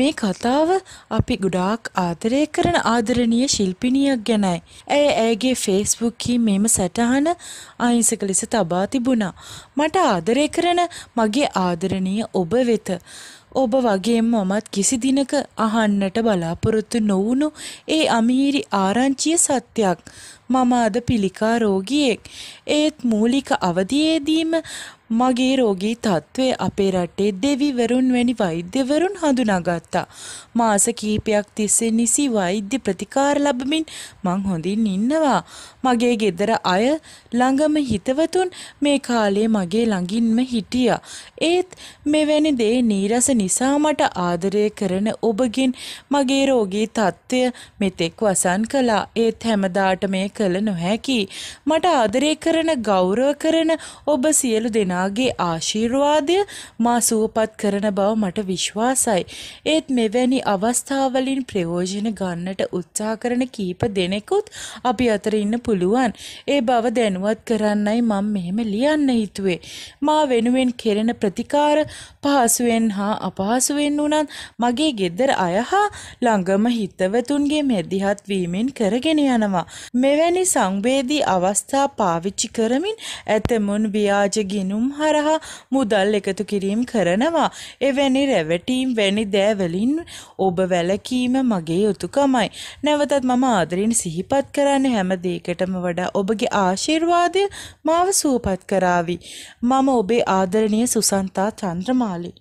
මේ කතාව අපි ගොඩාක් ආදරය කරන ආදරණීය ශිල්පිනියක් ගැනයි. ඇය ඇයගේ ෆේස්බුක් මෙම සටහන අහිංසක ලෙස තබා තිබුණා. මට ආදරය කරන මගේ ආදරණීය ඔබ වෙත. ඔබ වගේම මමත් කිසි දිනක අහන්නට බලාපොරොත්තු නොවුණු ඒ අමීරි ආරංචිය සත්‍යයක්. මම අද පිළිකා රෝගියෙක්. ඒත් මූලික අවධියේදීම මගේ රෝගී තත්ත්වය අපේ රටේ දෙවිවරුන් වැනි වෛද්‍යවරුන් හඳුනාගත්තා. මාස කීපයක් තිස්සේ නිසි වෛද්‍ය ප්‍රතිකාර ලැබමින් මං හොඳින් ඉන්නවා. මගේ ගෙදර අය ළඟම හිතවතුන් මේ කාලේ මගේ ළඟින්ම හිටියා. ඒත් මෙවැනි දේ නීරස නිසා මට ආදරය කරන ඔබගෙන් මගේ රෝගී තත්ත්වය මෙතෙක් වසන් කළා. ඒත් හැමදාට මේ කළ නොහැකි. මට ආදරය කරන ගෞරව කරන ඔබ සියලු දෙනාගේ ආශිර්වාදය මා සුවපත් කරන බව මට විශ්වාසයි. ඒත් මෙවැනි අවස්ථාවලින් ප්‍රයෝජන ගන්නට උත්සාහ කරන කීප දෙනෙකුත් අපි අතර ඉන්න පුළුවන්. ඒ බව දැනුවත් කරන්නයි මම මෙහෙම ලියන්න හිතුවේ. මා වෙනුවෙන් කෙරෙන ප්‍රතිකාර පහසුවෙන් හා අපහසුවෙන් වුණත් මගේ ගෙදර අය හා ළඟම හිතවතුන්ගේ මැදිහත් වීමෙන් කරගෙන යනවා. මෙවැනි මෙවැනි සංවේදී අවස්ථා පාවිච්චි කරමින් ඇතමුන් ව්‍යාජ ගිනුම් හරහා මුදල් එකතු කිරීම කරනවා. එවැනි රැවටීම් වැනි දෑවලින් ඔබ වැළකීම මගේ යුතුයකමයි. නැවතත් මම ආදරෙන් සිහිපත් කරන්න හැම දෙයකටම වඩා ඔබගේ ආශිර්වාදය මාව සුවපත් කරાવી. මම ඔබේ ආදරණීය සුසන්තා චන්ද්‍රමාලි